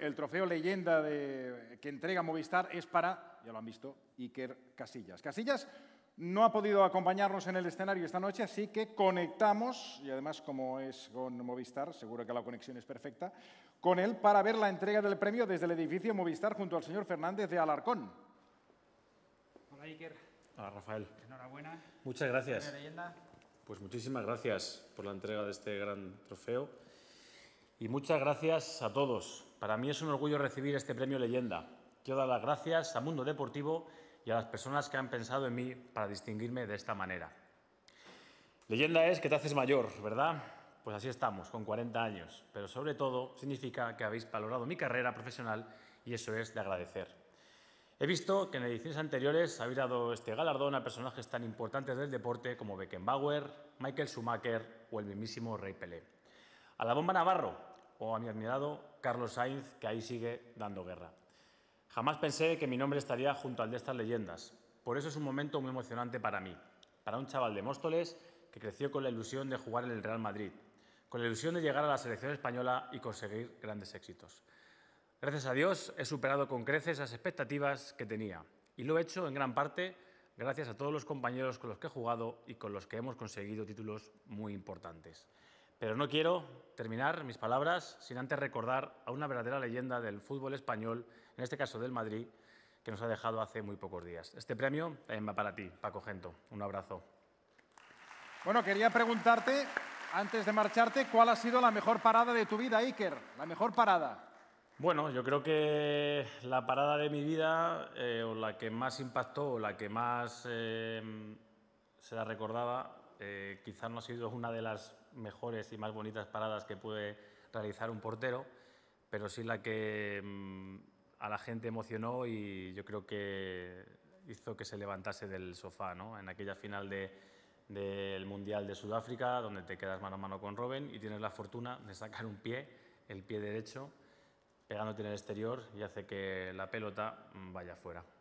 El trofeo leyenda que entrega Movistar es para, ya lo han visto, Iker Casillas. Casillas no ha podido acompañarnos en el escenario esta noche, así que conectamos, y además como es con Movistar, seguro que la conexión es perfecta, con él para ver la entrega del premio desde el edificio Movistar junto al señor Fernández de Alarcón. Hola Iker. Hola Rafael. Enhorabuena. Muchas gracias. Pues muchísimas gracias por la entrega de este gran trofeo y muchas gracias a todos para mí es un orgullo recibir este premio leyenda. Quiero dar las gracias a Mundo Deportivo y a las personas que han pensado en mí para distinguirme de esta manera. Leyenda es que te haces mayor, ¿verdad? Pues así estamos, con 40 años, pero sobre todo significa que habéis valorado mi carrera profesional y eso es de agradecer. He visto que en ediciones anteriores habéis dado este galardón a personajes tan importantes del deporte como Beckenbauer, Michael Schumacher o el mismísimo Rey Pelé. A la bomba Navarro, o a mi admirado Carlos Sainz, que ahí sigue dando guerra. Jamás pensé que mi nombre estaría junto al de estas leyendas. Por eso es un momento muy emocionante para mí, para un chaval de Móstoles que creció con la ilusión de jugar en el Real Madrid, con la ilusión de llegar a la selección española y conseguir grandes éxitos. Gracias a Dios he superado con creces las expectativas que tenía y lo he hecho en gran parte gracias a todos los compañeros con los que he jugado y con los que hemos conseguido títulos muy importantes. Pero no quiero terminar mis palabras sin antes recordar a una verdadera leyenda del fútbol español, en este caso del Madrid, que nos ha dejado hace muy pocos días. Este premio también va para ti, Paco Gento. Un abrazo. Bueno, quería preguntarte, antes de marcharte, ¿cuál ha sido la mejor parada de tu vida, Iker? La mejor parada. Bueno, yo creo que la parada de mi vida, eh, o la que más impactó, o la que más eh, se la recordaba quizá eh, quizás no ha sido una de las mejores y más bonitas paradas que puede realizar un portero, pero sí la que mm, a la gente emocionó y yo creo que hizo que se levantase del sofá en aquella final del Mundial de Sudáfrica, donde te quedas mano a mano con Robin y tienes la fortuna de sacar un pie, el pie derecho, pegándote en el exterior y hace que la pelota mm, vaya fuera.